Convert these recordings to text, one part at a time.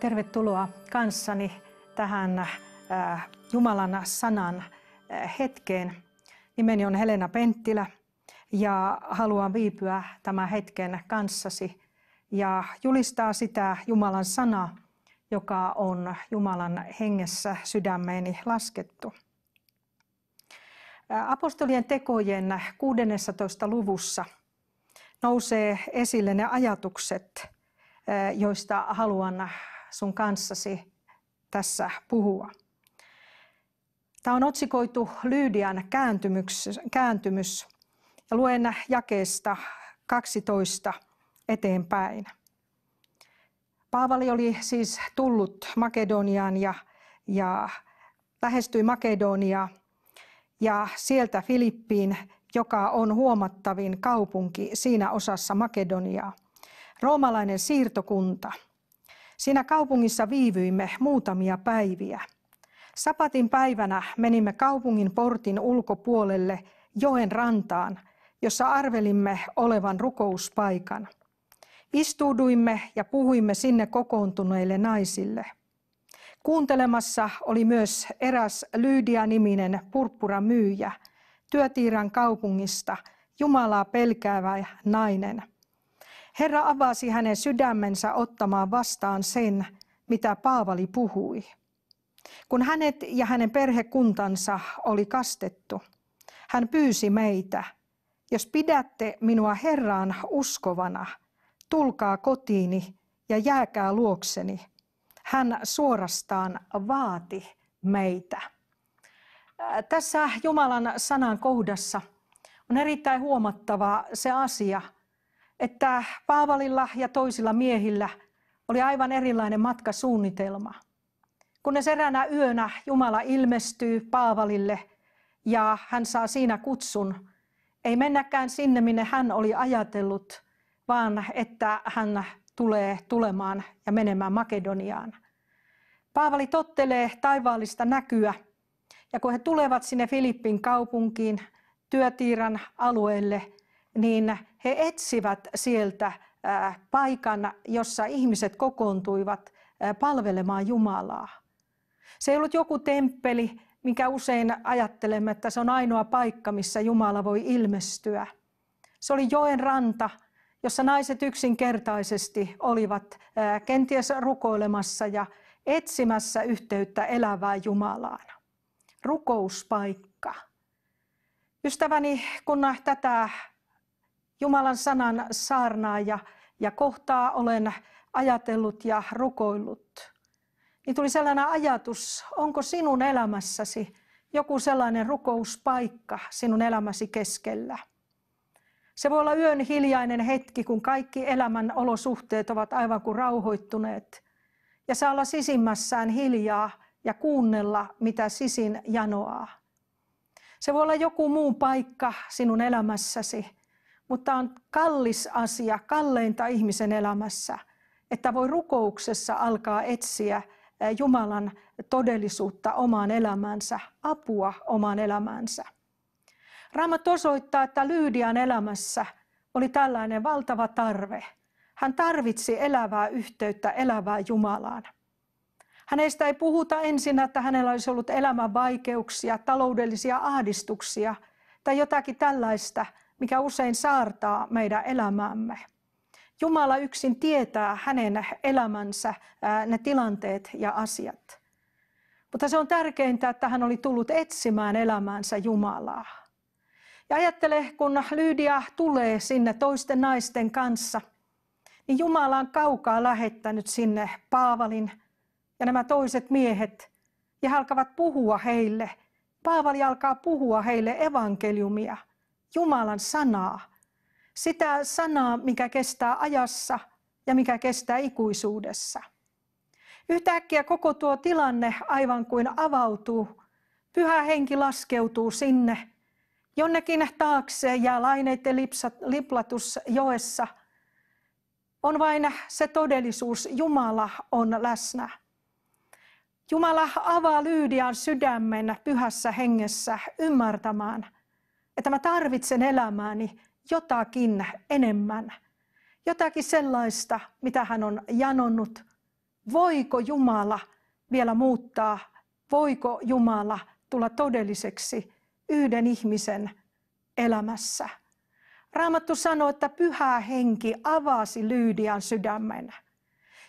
Tervetuloa kanssani tähän äh, Jumalan sanan äh, hetkeen. Nimeni on Helena Penttilä ja haluan viipyä tämän hetken kanssasi ja julistaa sitä Jumalan sanaa, joka on Jumalan hengessä sydämeeni laskettu. Äh, apostolien tekojen 16. luvussa nousee esille ne ajatukset, joista haluan sun kanssasi tässä puhua. Tämä on otsikoitu Lyydian kääntymys, kääntymys ja luen jakeesta 12 eteenpäin. Paavali oli siis tullut Makedoniaan ja, ja lähestyi Makedoniaa ja sieltä Filippiin, joka on huomattavin kaupunki siinä osassa Makedoniaa. Roomalainen siirtokunta – Siinä kaupungissa viivyimme muutamia päiviä. Sapatin päivänä menimme kaupungin portin ulkopuolelle joen rantaan, jossa arvelimme olevan rukouspaikan. Istuuduimme ja puhuimme sinne kokoontuneille naisille. Kuuntelemassa oli myös eräs Lyydia-niminen purppuramyyjä, työtiiran kaupungista, Jumalaa pelkäävä nainen – Herra avasi hänen sydämensä ottamaan vastaan sen, mitä Paavali puhui. Kun hänet ja hänen perhekuntansa oli kastettu, hän pyysi meitä, jos pidätte minua Herraan uskovana, tulkaa kotiini ja jääkää luokseni. Hän suorastaan vaati meitä. Äh, tässä Jumalan sanan kohdassa on erittäin huomattava se asia – että Paavalilla ja toisilla miehillä oli aivan erilainen matkasuunnitelma. Kunnes eräänä yönä Jumala ilmestyy Paavalille ja hän saa siinä kutsun. Ei mennäkään sinne, minne hän oli ajatellut, vaan että hän tulee tulemaan ja menemään Makedoniaan. Paavali tottelee taivaallista näkyä ja kun he tulevat sinne Filippin kaupunkiin, työtiiran alueelle – niin he etsivät sieltä äh, paikan, jossa ihmiset kokoontuivat äh, palvelemaan Jumalaa. Se ei ollut joku temppeli, mikä usein ajattelemme, että se on ainoa paikka, missä Jumala voi ilmestyä. Se oli joen ranta, jossa naiset yksinkertaisesti olivat äh, kenties rukoilemassa ja etsimässä yhteyttä elävää Jumalaan. Rukouspaikka. Ystäväni, kun tätä Jumalan sanan saarnaa ja, ja kohtaa olen ajatellut ja rukoillut. Niin tuli sellainen ajatus, onko sinun elämässäsi joku sellainen rukouspaikka sinun elämäsi keskellä. Se voi olla yön hiljainen hetki, kun kaikki elämän olosuhteet ovat aivan kuin rauhoittuneet. Ja saa olla sisimmässään hiljaa ja kuunnella, mitä sisin janoaa. Se voi olla joku muu paikka sinun elämässäsi, mutta on kallis asia, kalleinta ihmisen elämässä, että voi rukouksessa alkaa etsiä Jumalan todellisuutta omaan elämänsä, apua omaan elämänsä. Raamat osoittaa, että Lyydian elämässä oli tällainen valtava tarve. Hän tarvitsi elävää yhteyttä elävää Jumalaan. Hänestä ei puhuta ensin, että hänellä olisi ollut elämän vaikeuksia, taloudellisia ahdistuksia tai jotakin tällaista, mikä usein saartaa meidän elämäämme. Jumala yksin tietää hänen elämänsä ne tilanteet ja asiat. Mutta se on tärkeintä, että hän oli tullut etsimään elämäänsä Jumalaa. Ja ajattele, kun lydia tulee sinne toisten naisten kanssa, niin Jumala on kaukaa lähettänyt sinne Paavalin ja nämä toiset miehet, ja he alkavat puhua heille. Paavali alkaa puhua heille evankeliumia – Jumalan sanaa. Sitä sanaa, mikä kestää ajassa ja mikä kestää ikuisuudessa. Yhtäkkiä koko tuo tilanne aivan kuin avautuu. Pyhä henki laskeutuu sinne. Jonnekin taakse ja laineiden lipsat, liplatus joessa. On vain se todellisuus, Jumala on läsnä. Jumala avaa Lyydian sydämen pyhässä hengessä ymmärtämään – että mä tarvitsen elämääni jotakin enemmän, jotakin sellaista, mitä hän on janonnut. Voiko Jumala vielä muuttaa? Voiko Jumala tulla todelliseksi yhden ihmisen elämässä? Raamattu sanoo, että pyhä henki avasi Lyydian sydämen.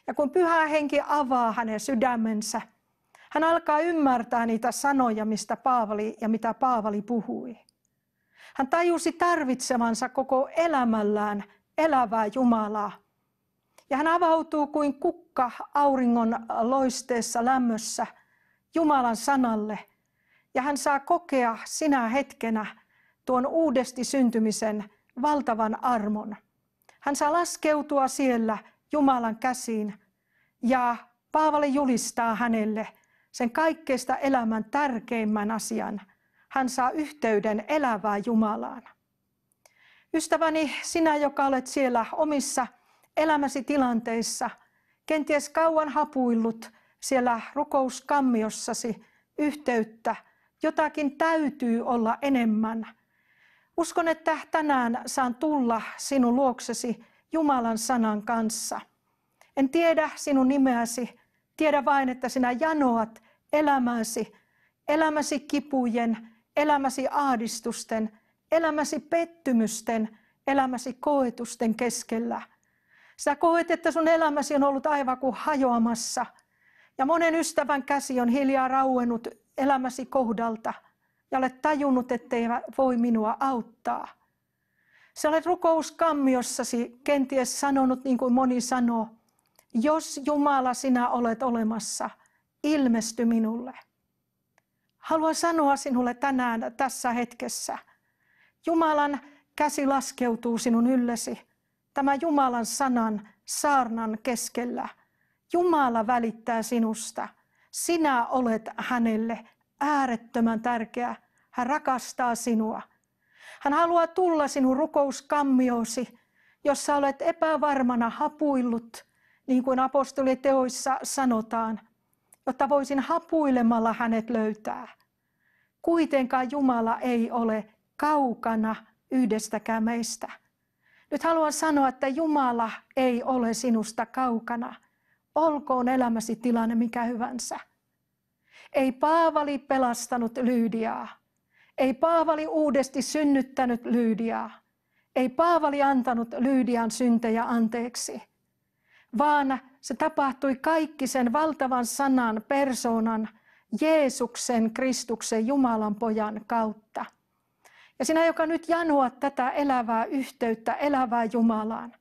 Ja kun pyhä henki avaa hänen sydämensä, hän alkaa ymmärtää niitä sanoja, mistä Paavali ja mitä Paavali puhui. Hän tajusi tarvitsevansa koko elämällään elävää Jumalaa. Ja hän avautuu kuin kukka auringon loisteessa lämmössä Jumalan sanalle. Ja hän saa kokea sinä hetkenä tuon uudesti syntymisen valtavan armon. Hän saa laskeutua siellä Jumalan käsiin ja Paavali julistaa hänelle sen kaikkeista elämän tärkeimmän asian, hän saa yhteyden elävään Jumalaan. Ystäväni, sinä, joka olet siellä omissa elämäsi tilanteissa, kenties kauan hapuillut siellä rukouskammiossasi yhteyttä, jotakin täytyy olla enemmän. Uskon, että tänään saan tulla sinun luoksesi Jumalan sanan kanssa. En tiedä sinun nimeäsi, tiedä vain, että sinä janoat elämäsi, elämäsi kipujen, elämäsi ahdistusten, elämäsi pettymysten, elämäsi koetusten keskellä. Sä koet, että sun elämäsi on ollut aivan kuin hajoamassa. Ja monen ystävän käsi on hiljaa rauennut elämäsi kohdalta ja olet tajunnut, ettei voi minua auttaa. Sä olet rukouskammiossasi kenties sanonut, niin kuin moni sanoo, jos Jumala sinä olet olemassa, ilmesty minulle haluan sanoa sinulle tänään tässä hetkessä. Jumalan käsi laskeutuu sinun yllesi. Tämä Jumalan sanan saarnan keskellä. Jumala välittää sinusta. Sinä olet hänelle äärettömän tärkeä. Hän rakastaa sinua. Hän haluaa tulla sinun rukouskammiosi, jossa olet epävarmana hapuillut, niin kuin apostoliteoissa sanotaan, jotta voisin hapuilemalla hänet löytää. Kuitenkaan Jumala ei ole kaukana yhdestäkään meistä. Nyt haluan sanoa, että Jumala ei ole sinusta kaukana. Olkoon elämäsi tilanne mikä hyvänsä. Ei Paavali pelastanut Lyydiaa. Ei Paavali uudesti synnyttänyt Lyydiaa. Ei Paavali antanut Lyydian syntejä anteeksi, vaan se tapahtui kaikki sen valtavan sanan, persoonan Jeesuksen, Kristuksen, Jumalan pojan kautta. Ja sinä, joka nyt janoa tätä elävää yhteyttä elävää Jumalaan,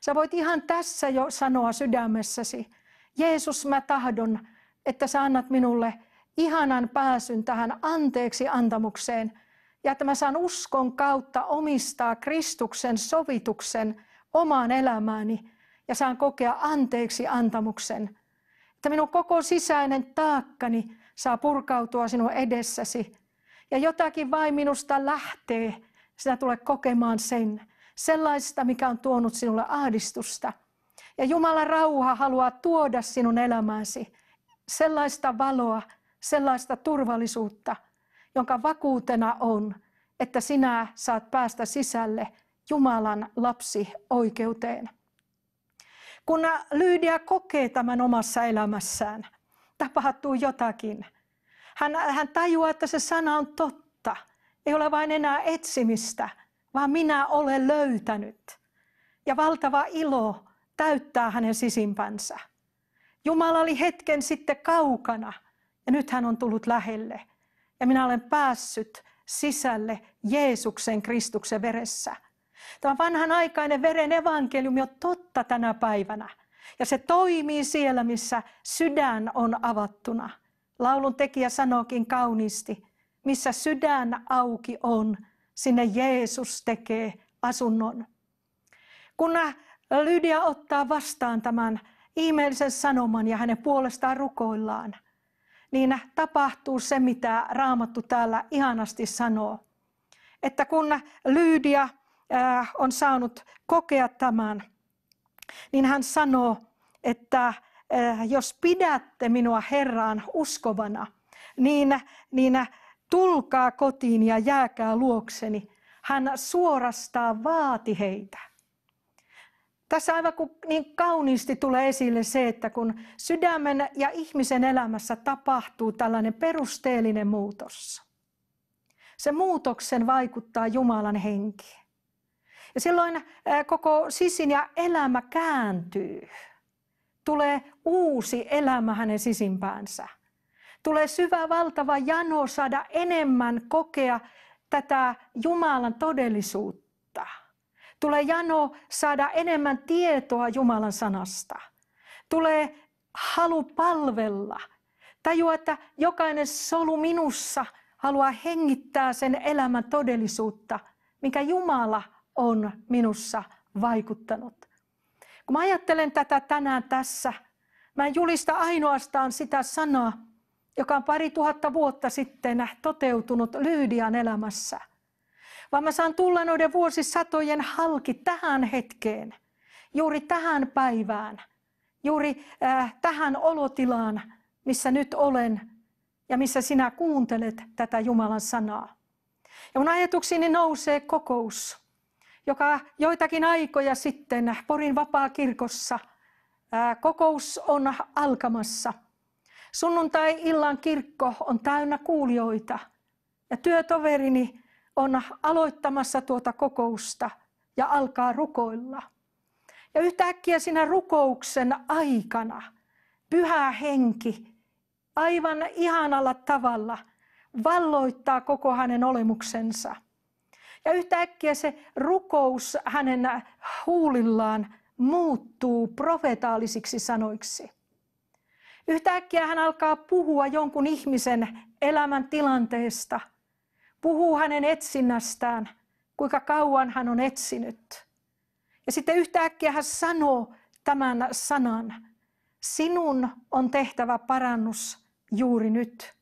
sä voit ihan tässä jo sanoa sydämessäsi, Jeesus, mä tahdon, että sä annat minulle ihanan pääsyn tähän anteeksi antamukseen ja että mä saan uskon kautta omistaa Kristuksen sovituksen omaan elämääni ja saan kokea anteeksi antamuksen. Että minun koko sisäinen taakkani saa purkautua sinun edessäsi. Ja jotakin vain minusta lähtee, sinä tulet kokemaan sen, sellaista, mikä on tuonut sinulle ahdistusta. Ja Jumala rauha haluaa tuoda sinun elämäsi sellaista valoa, sellaista turvallisuutta, jonka vakuutena on, että sinä saat päästä sisälle Jumalan lapsi oikeuteen. Kun Lyydia kokee tämän omassa elämässään, tapahtuu jotakin. Hän, hän tajuaa, että se sana on totta. Ei ole vain enää etsimistä, vaan minä olen löytänyt. Ja valtava ilo täyttää hänen sisimpänsä. Jumala oli hetken sitten kaukana ja nyt hän on tullut lähelle. Ja minä olen päässyt sisälle Jeesuksen Kristuksen veressä. Tämä vanhan aikainen veren evankeliumi on totta tänä päivänä – ja se toimii siellä, missä sydän on avattuna. Laulun tekijä sanookin kauniisti, missä sydän auki on, sinne Jeesus tekee asunnon. Kun Lydia ottaa vastaan tämän ihmeellisen sanoman ja hänen puolestaan rukoillaan, niin tapahtuu se, mitä Raamattu täällä ihanasti sanoo. Että kun Lydia äh, on saanut kokea tämän, niin hän sanoo, että eh, jos pidätte minua Herraan uskovana, niin, niin tulkaa kotiin ja jääkää luokseni. Hän suorastaan vaati heitä. Tässä aivan kuin niin kauniisti tulee esille se, että kun sydämen ja ihmisen elämässä tapahtuu tällainen perusteellinen muutos, se muutoksen vaikuttaa Jumalan henkiin. Ja silloin koko sisin ja elämä kääntyy. Tulee uusi elämä hänen sisimpäänsä. Tulee syvä valtava jano saada enemmän kokea tätä Jumalan todellisuutta. Tulee jano saada enemmän tietoa Jumalan sanasta. Tulee halu palvella. Tajua, että jokainen solu minussa haluaa hengittää sen elämän todellisuutta, mikä Jumala – on minussa vaikuttanut. Kun mä ajattelen tätä tänään tässä, mä en julista ainoastaan sitä sanaa, joka on pari tuhatta vuotta sitten toteutunut Lyydian elämässä, vaan mä saan tulla noiden vuosisatojen halki tähän hetkeen, juuri tähän päivään, juuri äh, tähän olotilaan, missä nyt olen ja missä sinä kuuntelet tätä Jumalan sanaa. Ja mun ajatukseni nousee kokous joka joitakin aikoja sitten Porin vapaakirkossa kokous on alkamassa. Sunnuntai-illan kirkko on täynnä kuulijoita ja työtoverini on aloittamassa tuota kokousta ja alkaa rukoilla. Ja yhtäkkiä sinä rukouksen aikana pyhä henki aivan ihanalla tavalla valloittaa koko hänen olemuksensa. Ja yhtäkkiä se rukous hänen huulillaan muuttuu profetaalisiksi sanoiksi. Yhtäkkiä hän alkaa puhua jonkun ihmisen elämän tilanteesta, puhuu hänen etsinnästään, kuinka kauan hän on etsinyt. Ja sitten yhtäkkiä hän sanoo tämän sanan, sinun on tehtävä parannus juuri nyt.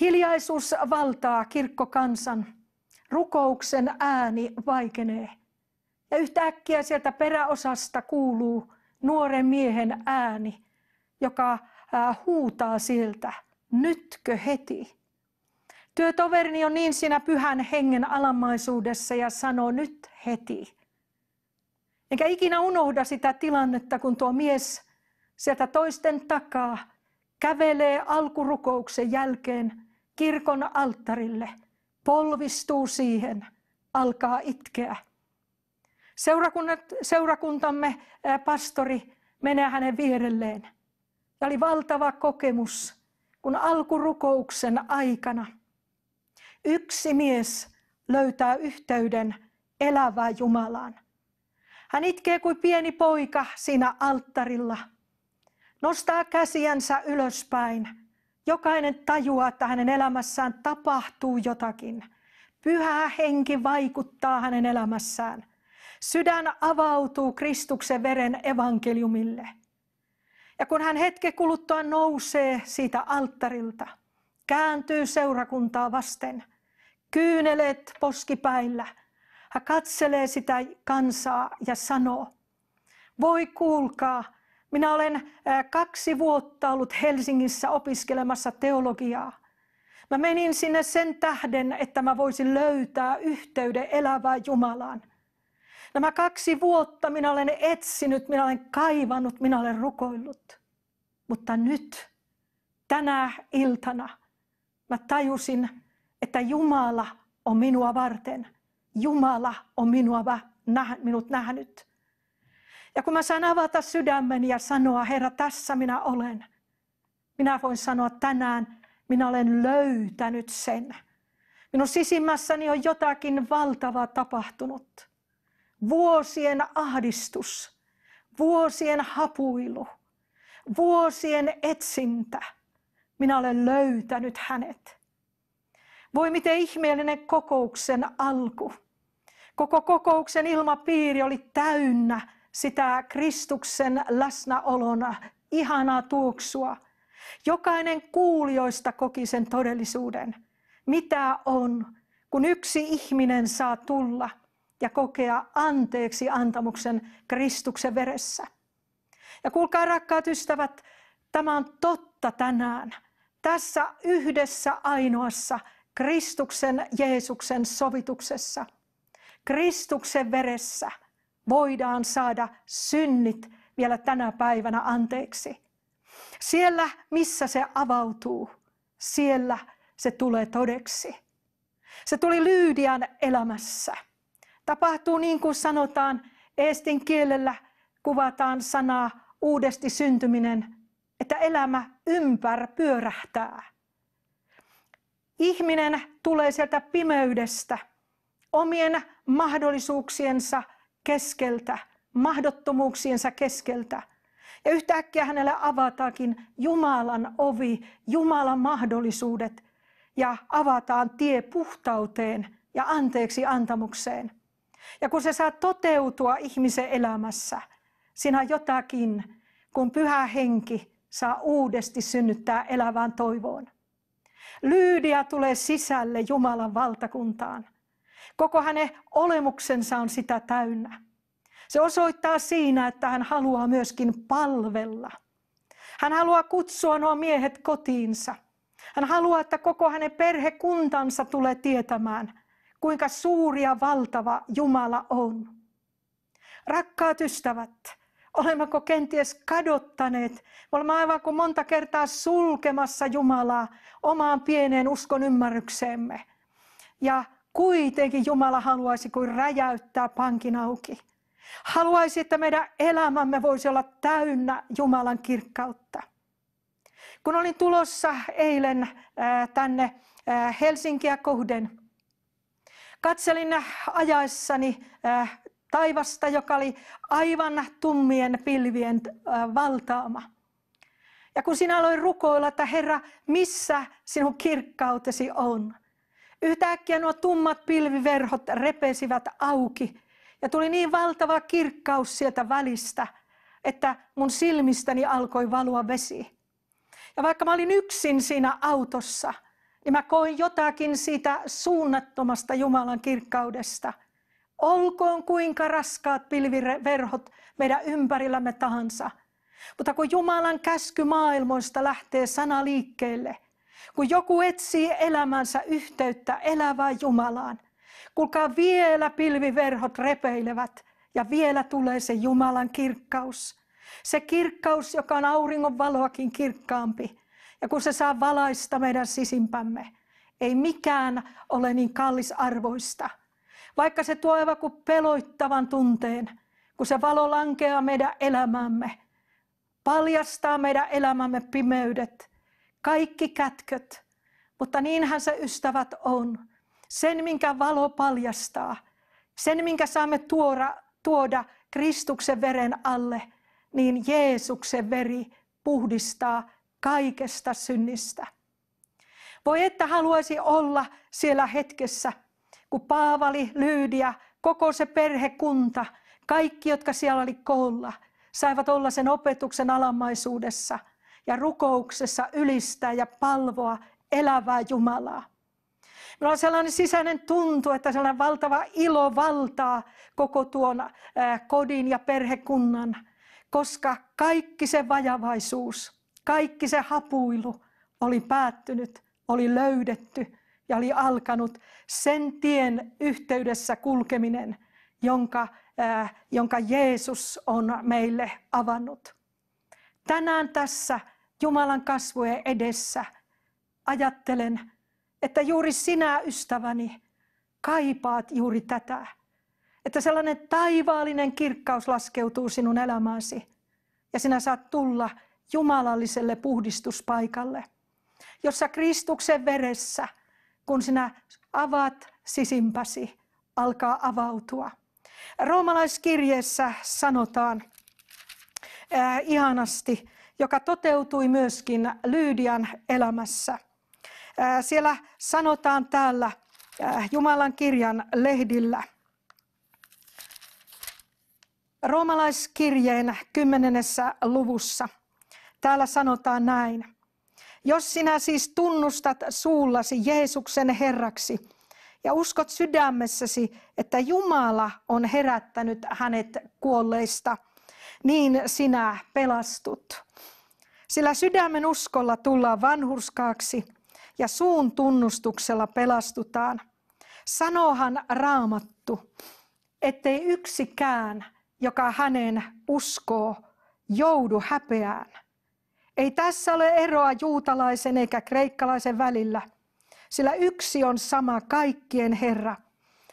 Hiljaisuus valtaa kirkkokansan. Rukouksen ääni vaikenee. Ja yhtäkkiä sieltä peräosasta kuuluu nuoren miehen ääni, joka huutaa sieltä, nytkö heti? Työtoverini on niin siinä pyhän hengen alamaisuudessa ja sanoo nyt heti. Enkä ikinä unohda sitä tilannetta, kun tuo mies sieltä toisten takaa kävelee alkurukouksen jälkeen kirkon alttarille, polvistuu siihen, alkaa itkeä. seurakuntamme pastori menee hänen vierelleen. Ja oli valtava kokemus, kun alkurukouksen aikana yksi mies löytää yhteyden elävään Jumalaan. Hän itkee kuin pieni poika siinä alttarilla – nostaa käsiänsä ylöspäin. Jokainen tajuaa, että hänen elämässään tapahtuu jotakin. Pyhä henki vaikuttaa hänen elämässään. Sydän avautuu Kristuksen veren evankeliumille. Ja kun hän hetke kuluttua nousee siitä alttarilta, kääntyy seurakuntaa vasten, kyynelet poskipäillä, hän katselee sitä kansaa ja sanoo, voi kuulkaa, minä olen kaksi vuotta ollut Helsingissä opiskelemassa teologiaa. Mä menin sinne sen tähden, että mä voisin löytää yhteyden elävään Jumalaan. Nämä kaksi vuotta minä olen etsinyt, minä olen kaivannut, minä olen rukoillut. Mutta nyt, tänä iltana, mä tajusin, että Jumala on minua varten. Jumala on minua minut nähnyt. Ja kun mä saan avata sydämeni ja sanoa, Herra, tässä minä olen. Minä voin sanoa tänään, minä olen löytänyt sen. Minun sisimmässäni on jotakin valtavaa tapahtunut. Vuosien ahdistus, vuosien hapuilu, vuosien etsintä. Minä olen löytänyt hänet. Voi miten ihmeellinen kokouksen alku. Koko kokouksen ilmapiiri oli täynnä sitä Kristuksen läsnäolon ihanaa tuoksua. Jokainen kuulijoista koki sen todellisuuden. Mitä on, kun yksi ihminen saa tulla ja kokea anteeksi antamuksen Kristuksen veressä? Ja kuulkaa rakkaat ystävät, tämä on totta tänään. Tässä yhdessä ainoassa Kristuksen Jeesuksen sovituksessa, Kristuksen veressä – voidaan saada synnit vielä tänä päivänä anteeksi. Siellä, missä se avautuu, siellä se tulee todeksi. Se tuli Lyydian elämässä. Tapahtuu niin kuin sanotaan, eestin kielellä kuvataan sanaa uudesti syntyminen, että elämä ympär pyörähtää. Ihminen tulee sieltä pimeydestä, omien mahdollisuuksiensa keskeltä, mahdottomuuksiensa keskeltä. Ja yhtäkkiä hänelle avataankin Jumalan ovi, Jumalan mahdollisuudet ja avataan tie puhtauteen ja anteeksi antamukseen. Ja kun se saa toteutua ihmisen elämässä, sinä jotakin, kun pyhä henki saa uudesti synnyttää elävään toivoon. Lyydia tulee sisälle Jumalan valtakuntaan. Koko hänen olemuksensa on sitä täynnä. Se osoittaa siinä, että hän haluaa myöskin palvella. Hän haluaa kutsua nuo miehet kotiinsa. Hän haluaa, että koko hänen perhekuntansa tulee tietämään, kuinka suuri ja valtava Jumala on. Rakkaat ystävät, olemmeko kenties kadottaneet, me olemme aivan kuin monta kertaa sulkemassa Jumalaa omaan pieneen uskon ymmärrykseemme. Ja Kuitenkin Jumala haluaisi kuin räjäyttää pankin auki. Haluaisi, että meidän elämämme voisi olla täynnä Jumalan kirkkautta. Kun olin tulossa eilen tänne Helsinkiä kohden, katselin ajaessani taivasta, joka oli aivan tummien pilvien valtaama. Ja kun sinä aloin rukoilla, että Herra, missä sinun kirkkautesi on, Yhtäkkiä nuo tummat pilviverhot repesivät auki ja tuli niin valtava kirkkaus sieltä välistä, että mun silmistäni alkoi valua vesi. Ja vaikka mä olin yksin siinä autossa, niin mä koin jotakin siitä suunnattomasta Jumalan kirkkaudesta. Olkoon kuinka raskaat pilviverhot meidän ympärillämme tahansa. Mutta kun Jumalan käsky maailmoista lähtee sana liikkeelle – kun joku etsii elämänsä yhteyttä elävään Jumalaan, kuulkaa vielä pilviverhot repeilevät ja vielä tulee se Jumalan kirkkaus. Se kirkkaus, joka on auringon valoakin kirkkaampi. Ja kun se saa valaista meidän sisimpämme, ei mikään ole niin kallisarvoista. Vaikka se tuo aivan kuin peloittavan tunteen, kun se valo lankeaa meidän elämämme, paljastaa meidän elämämme pimeydet, kaikki kätköt. Mutta niinhän se ystävät on. Sen, minkä valo paljastaa, sen, minkä saamme tuoda, tuoda Kristuksen veren alle, niin Jeesuksen veri puhdistaa kaikesta synnistä. Voi että haluaisi olla siellä hetkessä, kun Paavali, Lyydia, koko se perhekunta, kaikki, jotka siellä oli koolla, saivat olla sen opetuksen alamaisuudessa, ja rukouksessa ylistää ja palvoa elävää Jumalaa. Minulla on sellainen sisäinen tuntu, että sellainen valtava ilo valtaa koko tuon kodin ja perhekunnan, koska kaikki se vajavaisuus, kaikki se hapuilu oli päättynyt, oli löydetty ja oli alkanut sen tien yhteydessä kulkeminen, jonka, jonka Jeesus on meille avannut. Tänään tässä Jumalan kasvojen edessä ajattelen, että juuri sinä, ystäväni, kaipaat juuri tätä. Että sellainen taivaallinen kirkkaus laskeutuu sinun elämäsi ja sinä saat tulla jumalalliselle puhdistuspaikalle, jossa Kristuksen veressä, kun sinä avaat sisimpäsi, alkaa avautua. Roomalaiskirjeessä sanotaan, äh, ihanasti, joka toteutui myöskin Lyydian elämässä. Äh, siellä sanotaan täällä äh, Jumalan kirjan lehdillä, roomalaiskirjeen kymmenennessä luvussa. Täällä sanotaan näin. Jos sinä siis tunnustat suullasi Jeesuksen Herraksi ja uskot sydämessäsi, että Jumala on herättänyt hänet kuolleista – niin sinä pelastut. Sillä sydämen uskolla tullaan vanhurskaaksi ja suun tunnustuksella pelastutaan. Sanohan raamattu, ettei yksikään, joka hänen uskoo, joudu häpeään. Ei tässä ole eroa juutalaisen eikä kreikkalaisen välillä, sillä yksi on sama kaikkien Herra.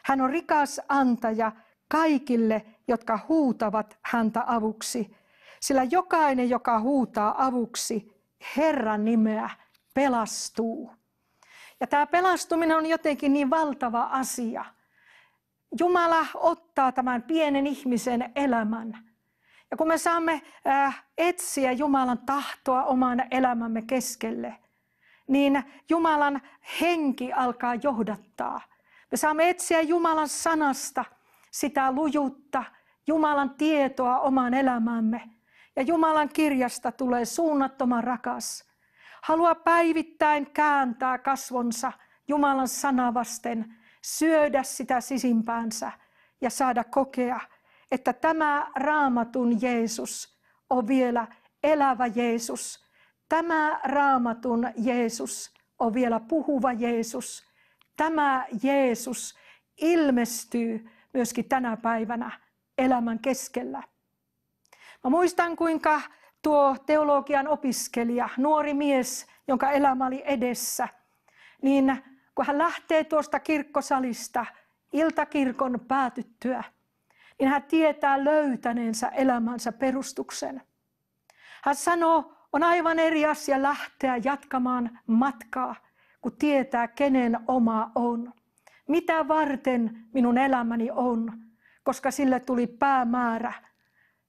Hän on rikas antaja kaikille, jotka huutavat häntä avuksi. Sillä jokainen, joka huutaa avuksi Herran nimeä, pelastuu. Ja tämä pelastuminen on jotenkin niin valtava asia. Jumala ottaa tämän pienen ihmisen elämän. Ja kun me saamme äh, etsiä Jumalan tahtoa oman elämämme keskelle, niin Jumalan henki alkaa johdattaa. Me saamme etsiä Jumalan sanasta sitä lujuutta, Jumalan tietoa omaan elämäämme. Ja Jumalan kirjasta tulee suunnattoman rakas. halua päivittäin kääntää kasvonsa Jumalan sanavasten, syödä sitä sisimpäänsä ja saada kokea, että tämä raamatun Jeesus on vielä elävä Jeesus. Tämä raamatun Jeesus on vielä puhuva Jeesus. Tämä Jeesus ilmestyy myöskin tänä päivänä elämän keskellä. Mä muistan, kuinka tuo teologian opiskelija, nuori mies, jonka elämä oli edessä, niin kun hän lähtee tuosta kirkkosalista iltakirkon päätyttyä, niin hän tietää löytäneensä elämänsä perustuksen. Hän sanoo, on aivan eri asia lähteä jatkamaan matkaa, kun tietää, kenen oma on. Mitä varten minun elämäni on? koska sille tuli päämäärä.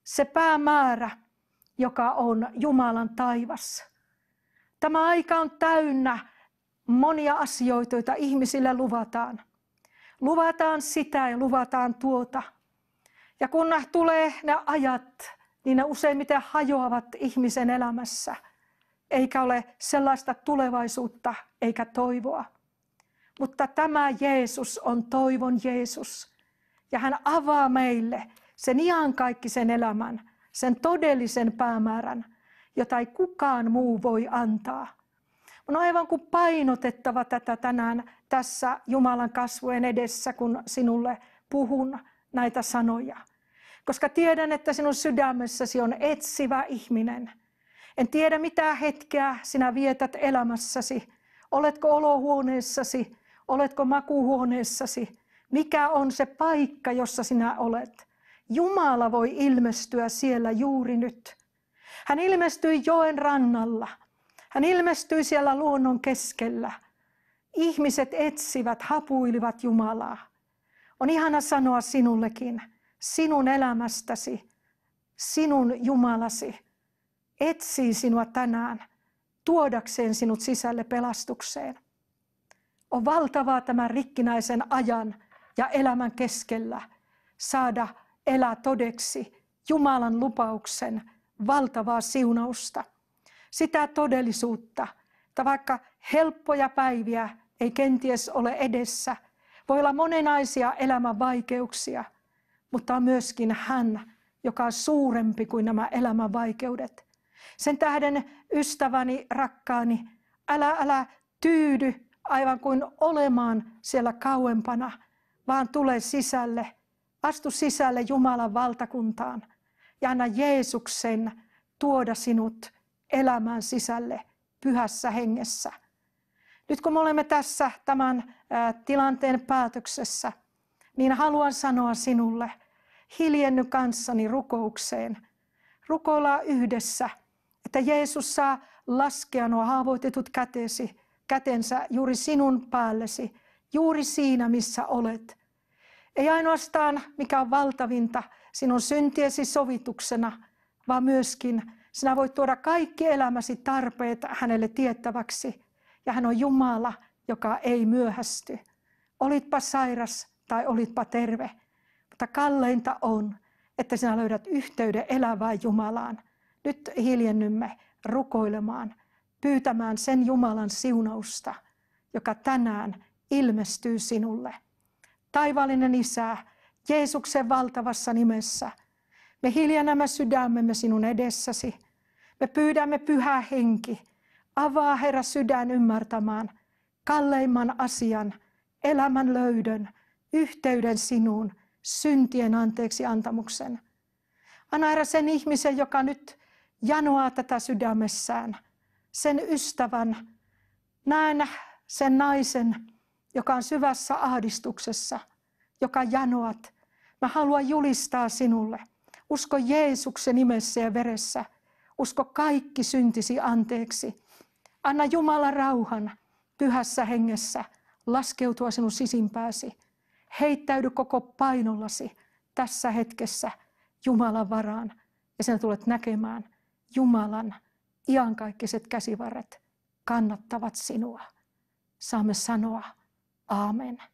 Se päämäärä, joka on Jumalan taivas. Tämä aika on täynnä monia asioita, joita ihmisille luvataan. Luvataan sitä ja luvataan tuota. Ja kun tulee ne ajat, niin ne useimmiten hajoavat ihmisen elämässä, eikä ole sellaista tulevaisuutta eikä toivoa. Mutta tämä Jeesus on toivon Jeesus ja hän avaa meille sen iankaikkisen elämän, sen todellisen päämäärän, jota ei kukaan muu voi antaa. On aivan kuin painotettava tätä tänään tässä Jumalan kasvojen edessä, kun sinulle puhun näitä sanoja. Koska tiedän, että sinun sydämessäsi on etsivä ihminen. En tiedä, mitä hetkeä sinä vietät elämässäsi. Oletko olohuoneessasi? Oletko makuuhuoneessasi? Mikä on se paikka, jossa sinä olet? Jumala voi ilmestyä siellä juuri nyt. Hän ilmestyi joen rannalla. Hän ilmestyi siellä luonnon keskellä. Ihmiset etsivät, hapuilivat Jumalaa. On ihana sanoa sinullekin, sinun elämästäsi, sinun Jumalasi etsii sinua tänään tuodakseen sinut sisälle pelastukseen. On valtavaa tämän rikkinäisen ajan ja elämän keskellä saada elää todeksi Jumalan lupauksen valtavaa siunausta. Sitä todellisuutta, että vaikka helppoja päiviä ei kenties ole edessä, voi olla monenaisia elämän vaikeuksia, mutta on myöskin hän, joka on suurempi kuin nämä elämän vaikeudet. Sen tähden ystäväni, rakkaani, älä, älä tyydy aivan kuin olemaan siellä kauempana – vaan tule sisälle, astu sisälle Jumalan valtakuntaan ja anna Jeesuksen tuoda sinut elämään sisälle pyhässä hengessä. Nyt kun me olemme tässä tämän tilanteen päätöksessä, niin haluan sanoa sinulle, hiljenny kanssani rukoukseen. Rukoilla yhdessä, että Jeesus saa laskea nuo haavoitetut kätesi, kätensä juuri sinun päällesi juuri siinä, missä olet. Ei ainoastaan, mikä on valtavinta, sinun syntiesi sovituksena, vaan myöskin sinä voit tuoda kaikki elämäsi tarpeet hänelle tiettäväksi. Ja hän on Jumala, joka ei myöhästy. Olitpa sairas tai olitpa terve, mutta kalleinta on, että sinä löydät yhteyden elävään Jumalaan. Nyt hiljennymme rukoilemaan, pyytämään sen Jumalan siunausta, joka tänään ilmestyy sinulle. Taivaallinen Isä, Jeesuksen valtavassa nimessä, me hiljennämme sydämemme sinun edessäsi. Me pyydämme pyhä henki, avaa Herra sydän ymmärtämään kalleimman asian, elämän löydön, yhteyden sinuun, syntien anteeksi antamuksen. Anna Herra sen ihmisen, joka nyt janoaa tätä sydämessään, sen ystävän, näen sen naisen, joka on syvässä ahdistuksessa, joka janoat. Mä haluan julistaa sinulle. Usko Jeesuksen nimessä ja veressä. Usko kaikki syntisi anteeksi. Anna Jumala rauhan pyhässä hengessä laskeutua sinun sisimpääsi. Heittäydy koko painollasi tässä hetkessä Jumalan varaan ja sinä tulet näkemään Jumalan iankaikkiset käsivarret kannattavat sinua. Saamme sanoa, Amen.